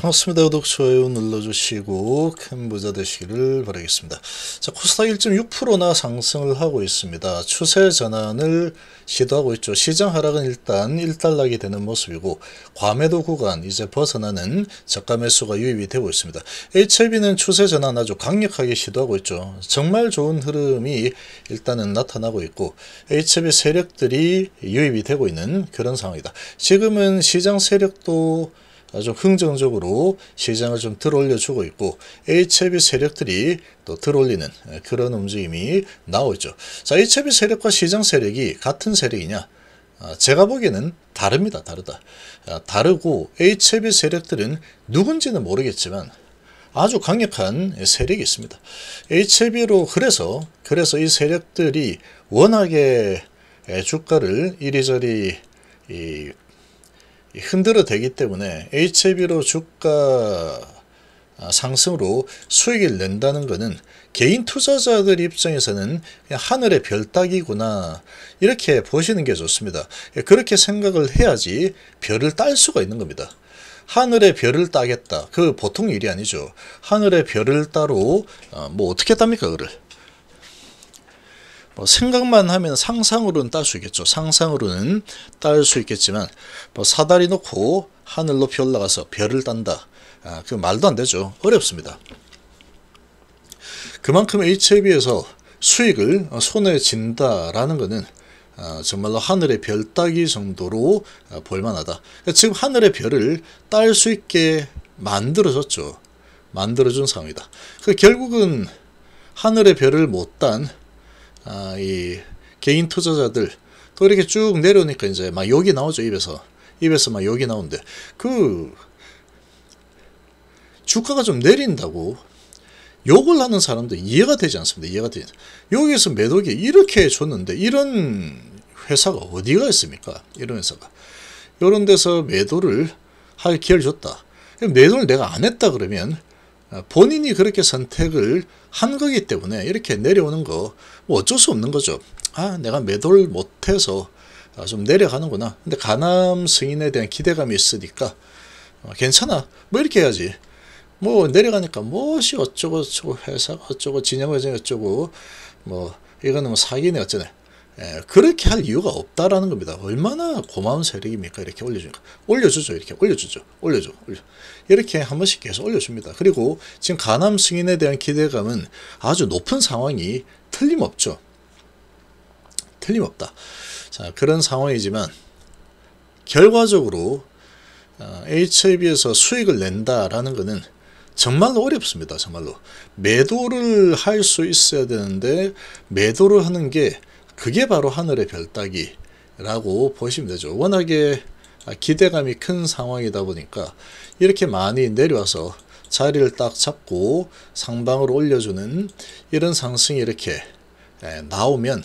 반갑습니다. 구독, 좋아요 눌러주시고 큰 부자 되시기를 바라겠습니다. 자, 코스닥 1.6%나 상승을 하고 있습니다. 추세 전환을 시도하고 있죠. 시장 하락은 일단 1달락이 되는 모습이고 과매도 구간 이제 벗어나는 저가 매수가 유입이 되고 있습니다. h i b 는 추세 전환 아주 강력하게 시도하고 있죠. 정말 좋은 흐름이 일단은 나타나고 있고 h i b 세력들이 유입이 되고 있는 그런 상황이다. 지금은 시장 세력도 아주 흥정적으로 시장을 좀 들어올려주고 있고 HIB 세력들이 또 들어올리는 그런 움직임이 나오죠. 자, HIB 세력과 시장 세력이 같은 세력이냐? 아, 제가 보기에는 다릅니다. 다르다. 아, 다르고 HIB 세력들은 누군지는 모르겠지만 아주 강력한 세력이 있습니다. HIB로 그래서 그래서 이 세력들이 워낙에 주가를 이리저리 이 흔들어 되기 때문에 HIV로 주가 아, 상승으로 수익을 낸다는 것은 개인 투자자들 입장에서는 그냥 하늘의 별 따기구나 이렇게 보시는 게 좋습니다. 예, 그렇게 생각을 해야지 별을 딸 수가 있는 겁니다. 하늘의 별을 따겠다. 그 보통 일이 아니죠. 하늘의 별을 따로 어, 뭐 어떻게 땁니까 그를? 뭐 생각만 하면 상상으로는 딸 수 있겠죠. 상상으로는 딸 수 있겠지만 뭐 사다리 놓고 하늘 높이 올라가서 별을 딴다. 아, 그 말도 안 되죠. 어렵습니다. 그만큼 H에 비해서 수익을 손에 진다라는 것은 아, 정말로 하늘의 별 따기 정도로 아, 볼만하다. 그러니까 지금 하늘의 별을 딸 수 있게 만들어졌죠. 만들어준 상황이다. 그 결국은 하늘의 별을 못딴 아, 이 개인 투자자들 또 이렇게 쭉 내려오니까 이제 막 욕이 나오죠 입에서 입에서 막 욕이 나오는데 그 주가가 좀 내린다고 욕을 하는 사람도 이해가 되지 않습니다. 이해가 되지 여기에서 매도기 이렇게 줬는데 이런 회사가 어디가 있습니까? 이런 회사가. 이런 데서 매도를 할 기회를 줬다. 매도를 내가 안 했다 그러면 어, 본인이 그렇게 선택을 한 거기 때문에 이렇게 내려오는 거뭐 어쩔 수 없는 거죠. 아 내가 매도를 못해서 아, 좀 내려가는구나. 근데 가남 승인에 대한 기대감이 있으니까 어, 괜찮아. 뭐 이렇게 해야지. 뭐 내려가니까 무이 어쩌고 저쩌고 회사가 어쩌고 진영회장이 어쩌고 뭐 이거는 뭐 사기네 어쩌네. 예, 그렇게 할 이유가 없다라는 겁니다. 얼마나 고마운 세력입니까? 이렇게 올려주니 올려주죠. 이렇게 올려주죠. 올려줘. 올려. 이렇게 한 번씩 계속 올려줍니다. 그리고 지금 가남 승인에 대한 기대감은 아주 높은 상황이 틀림없죠. 틀림없다. 자, 그런 상황이지만 결과적으로 어, HIV에서 수익을 낸다라는 것은 정말로 어렵습니다. 정말로 매도를 할 수 있어야 되는데 매도를 하는 게 그게 바로 하늘의 별따기라고 보시면 되죠. 워낙에 기대감이 큰 상황이다 보니까 이렇게 많이 내려와서 자리를 딱 잡고 상방으로 올려주는 이런 상승이 이렇게 예, 나오면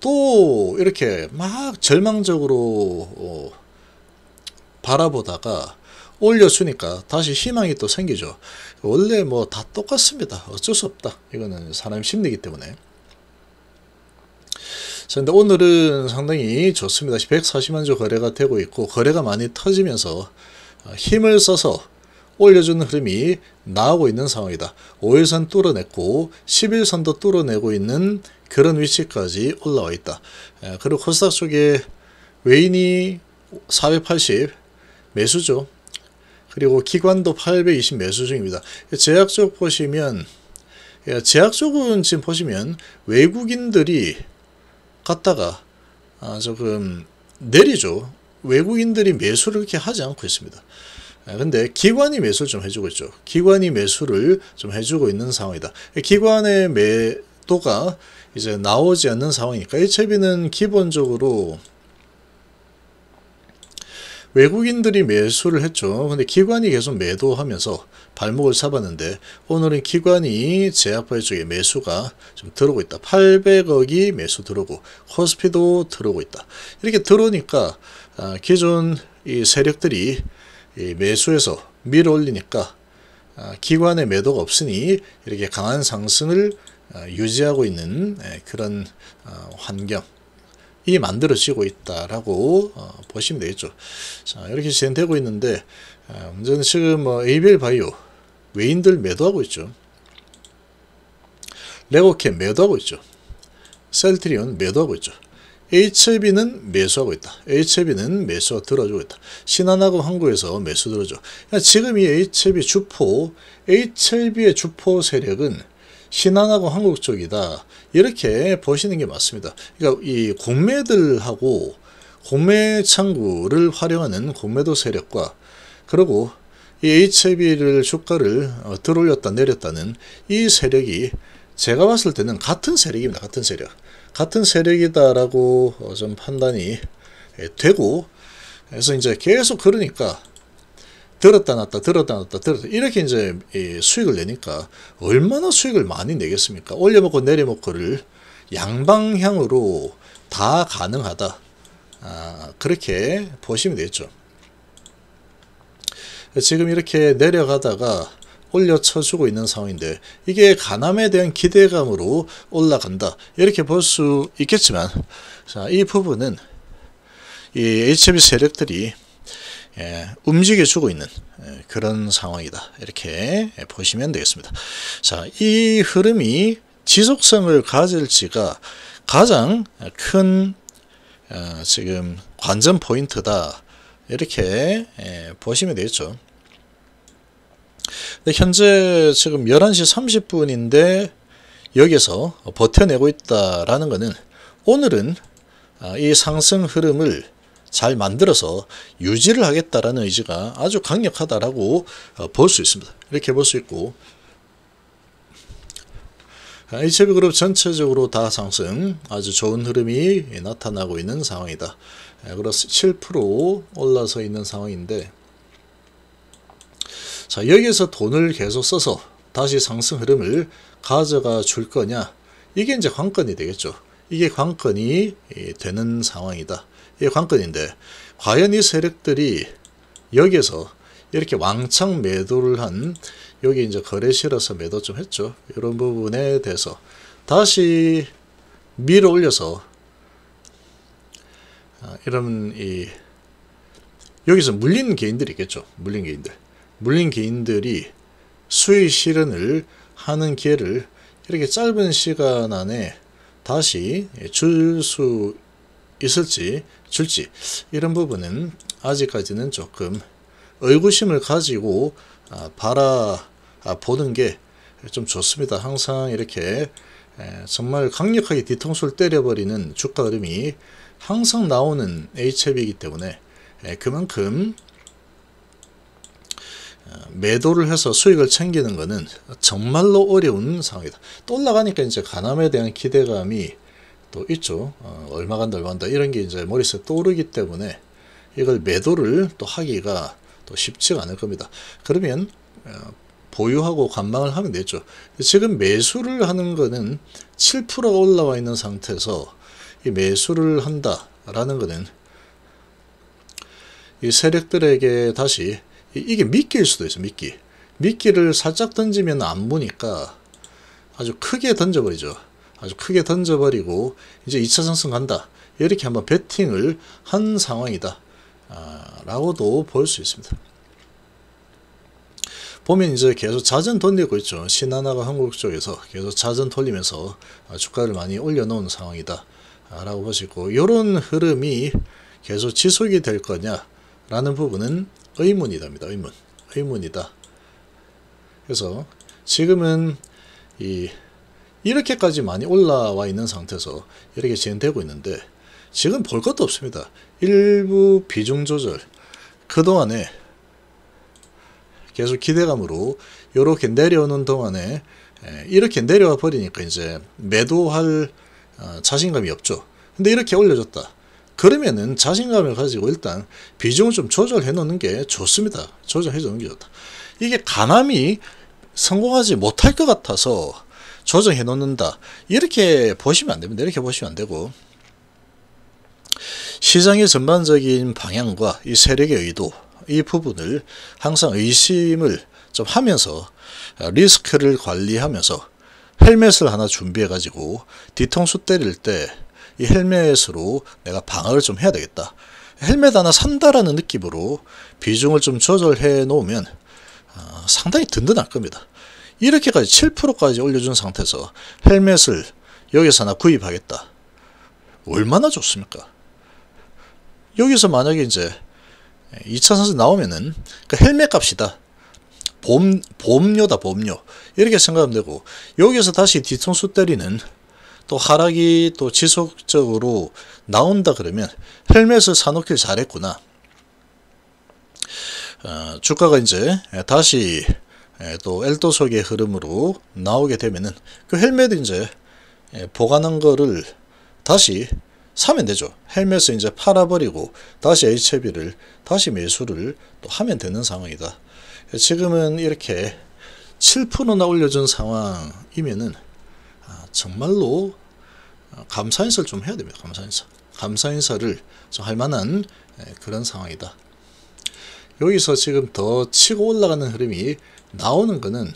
또 이렇게 막 절망적으로 어, 바라보다가 올려주니까 다시 희망이 또 생기죠. 원래 뭐 다 똑같습니다. 어쩔 수 없다. 이거는 사람 심리이기 때문에. 그런데 오늘은 상당히 좋습니다. 140만 주 거래가 되고 있고 거래가 많이 터지면서 어, 힘을 써서 올려주는 흐름이 나오고 있는 상황이다. 5일선 뚫어냈고 1 1선도 뚫어내고 있는 그런 위치까지 올라와 있다. 그리고 코스닥 쪽에 외인이 480 매수죠. 그리고 기관도 820 매수 중입니다. 제약 쪽 보시면 예, 제약 쪽은 지금 보시면 외국인들이 갔다가 아, 조금 내리죠. 외국인들이 매수를 이렇게 하지 않고 있습니다. 아, 근데 기관이 매수를 좀 해주고 있죠. 기관이 매수를 좀 해주고 있는 상황이다. 기관의 매도가 이제 나오지 않는 상황이니까 HLB는 기본적으로 외국인들이 매수를 했죠. 근데 기관이 계속 매도하면서 발목을 잡았는데 오늘은 기관이 제약발 쪽에 매수가 좀 들어오고 있다. 800억이 매수 들어오고 코스피도 들어오고 있다. 이렇게 들어오니까 아, 기존 이세력들이 매수해서 밀어올리니까 아, 기관의 매도가 없으니 이렇게 강한 상승을 아, 유지하고 있는 예, 그런 환경 이 만들어지고 있다라고 어, 보시면 되겠죠. 자, 이렇게 진행되고 있는데 어, 문제는 지금 뭐 ABL 바이오 외인들 매도하고 있죠. 레고캠 매도하고 있죠. 셀트리온 매도하고 있죠. HB는 매수하고 있다. HB는 매수 들어주고 있다. 신한하고 한국에서 매수 들어줘. 지금 이 HB 주포, HB의 주포 세력은 신앙하고 한국 쪽이다. 이렇게 보시는 게 맞습니다. 그러니까 이 공매들하고 공매 창구를 활용하는 공매도 세력과 그리고 이 HIV를 주가를 어, 들어올렸다 내렸다는 이 세력이 제가 봤을 때는 같은 세력입니다. 같은 세력. 같은 세력이다라고 어, 좀 판단이 예, 되고 그래서 이제 계속 그러니까 들었다 놨다 들었다 놨다 들었다 이렇게 이제 수익을 내니까 얼마나 수익을 많이 내겠습니까? 올려먹고 내려먹고를 양방향으로 다 가능하다. 아, 그렇게 보시면 되겠죠. 지금 이렇게 내려가다가 올려 쳐주고 있는 상황인데 이게 가남에 대한 기대감으로 올라간다 이렇게 볼 수 있겠지만 자, 이 부분은 이 HB 세력들이 예, 움직여 주고 있는 예, 그런 상황이다 이렇게 보시면 되겠습니다 자이 흐름이 지속성을 가질지가 가장 큰 어, 지금 관전 포인트다 이렇게 예, 보시면 되겠죠 현재 지금 11시 30분인데 여기서 버텨내고 있다라는 것은 오늘은 아, 이 상승 흐름을 잘 만들어서 유지를 하겠다라는 의지가 아주 강력하다라고 어, 볼수 있습니다. 이렇게 볼 수 있고 HB 그룹 전체적으로 다 상승 아주 좋은 흐름이 나타나고 있는 상황이다. 예, 그래서 7% 올라서 있는 상황인데 자 여기에서 돈을 계속 써서 다시 상승 흐름을 가져가 줄 거냐 이게 이제 관건이 되겠죠. 이게 관건이 되는 상황이다. 이게 관건인데 과연 이 세력들이 여기서 이렇게 왕창 매도를 한 여기 이제 거래실에서 매도 좀 했죠. 이런 부분에 대해서 다시 밀어 올려서 아, 이런 이 여기서 물린 개인들이 있겠죠. 물린 개인들. 물린 개인들이 수익 실현을 하는 기회를 이렇게 짧은 시간 안에 다시 줄 수 있을지 줄지 이런 부분은 아직까지는 조금 의구심을 가지고 아, 바라보는 게 좀 좋습니다. 항상 이렇게 정말 강력하게 뒤통수를 때려버리는 주가 흐름이 항상 나오는 H앱이기 때문에 그만큼 매도를 해서 수익을 챙기는 것은 정말로 어려운 상황이다. 또 올라가니까 이제 가남에 대한 기대감이 또 있죠. 어, 얼마 간다, 얼마 간다 이런 게 이제 머릿속에 떠오르기 때문에 이걸 매도를 또 하기가 또 쉽지가 않을 겁니다. 그러면 어, 보유하고 관망을 하면 되죠. 지금 매수를 하는 거는 7%가 올라와 있는 상태에서 이 매수를 한다라는 거는 이 세력들에게 다시 이게 미끼일 수도 있어 미끼 미끼를 살짝 던지면 안 보니까 아주 크게 던져버리죠 아주 크게 던져버리고 이제 2차 상승 간다 이렇게 한번 베팅을 한 상황이다 아, 라고도 볼 수 있습니다 보면 이제 계속 자전 돌리고 있죠. 신하나가 한국 쪽에서 계속 자전 돌리면서 주가를 많이 올려놓은 상황이다. 아, 라고 보시고 이런 흐름이 계속 지속이 될 거냐 라는 부분은 의문이다니다 의문. 의문이다. 그래서 지금은 이 이렇게까지 많이 올라와 있는 상태에서 이렇게 진행되고 있는데 지금 볼 것도 없습니다. 일부 비중 조절 그동안에 계속 기대감으로 이렇게 내려오는 동안에 이렇게 내려와 버리니까 이제 매도할 어, 자신감이 없죠. 근데 이렇게 올려줬다. 그러면은 자신감을 가지고 일단 비중을 좀 조절해 놓는 게 좋습니다. 조절해 주는 게 좋다. 이게 가남이 성공하지 못할 것 같아서 조정해 놓는다. 이렇게 보시면 안 됩니다. 이렇게 보시면 안 되고 시장의 전반적인 방향과 이 세력의 의도 이 부분을 항상 의심을 좀 하면서 아, 리스크를 관리하면서 헬멧을 하나 준비해 가지고 뒤통수 때릴 때이 헬멧으로 내가 방어를 좀 해야 되겠다. 헬멧 하나 산다라는 느낌으로 비중을 좀 조절해 놓으면 어, 상당히 든든할 겁니다. 이렇게까지 7%까지 올려준 상태에서 헬멧을 여기서 하나 구입하겠다. 얼마나 좋습니까? 여기서 만약에 이제 2차 선수 나오면은 그 헬멧 값이다. 봄, 봄료다봄료 이렇게 생각하면 되고, 여기서 다시 뒤통수 때리는 또 하락이 또 지속적으로 나온다 그러면 헬멧을 사놓길 잘했구나. 어, 주가가 이제 다시 또 엘도석의 흐름으로 나오게 되면은 그 헬멧 이제 보관한 거를 다시 사면 되죠. 헬멧을 이제 팔아버리고 다시 HB를 다시 매수를 또 하면 되는 상황이다. 지금은 이렇게 7%나 올려준 상황이면은 아, 정말로 어, 감사 인사를 좀 해야 됩니다. 감사 인사. 감사 인사를 좀할 만한 예, 그런 상황이다. 여기서 지금 더 치고 올라가는 흐름이 나오는 거는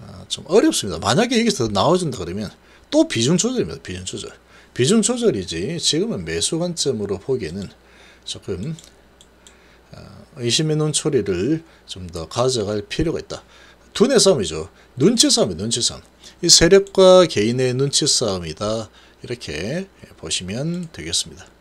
어, 좀 어렵습니다. 만약에 여기서 나와준다 그러면 또 비중 조절입니다. 비중 조절. 비중 조절이지 지금은 매수 관점으로 보기에는 조금 어, 의심의 눈초리를 좀 더 가져갈 필요가 있다. 두뇌 싸움이죠. 눈치 싸움이 눈치 싸움. 이 세력과 개인의 눈치 싸움이다. 이렇게 보시면 되겠습니다.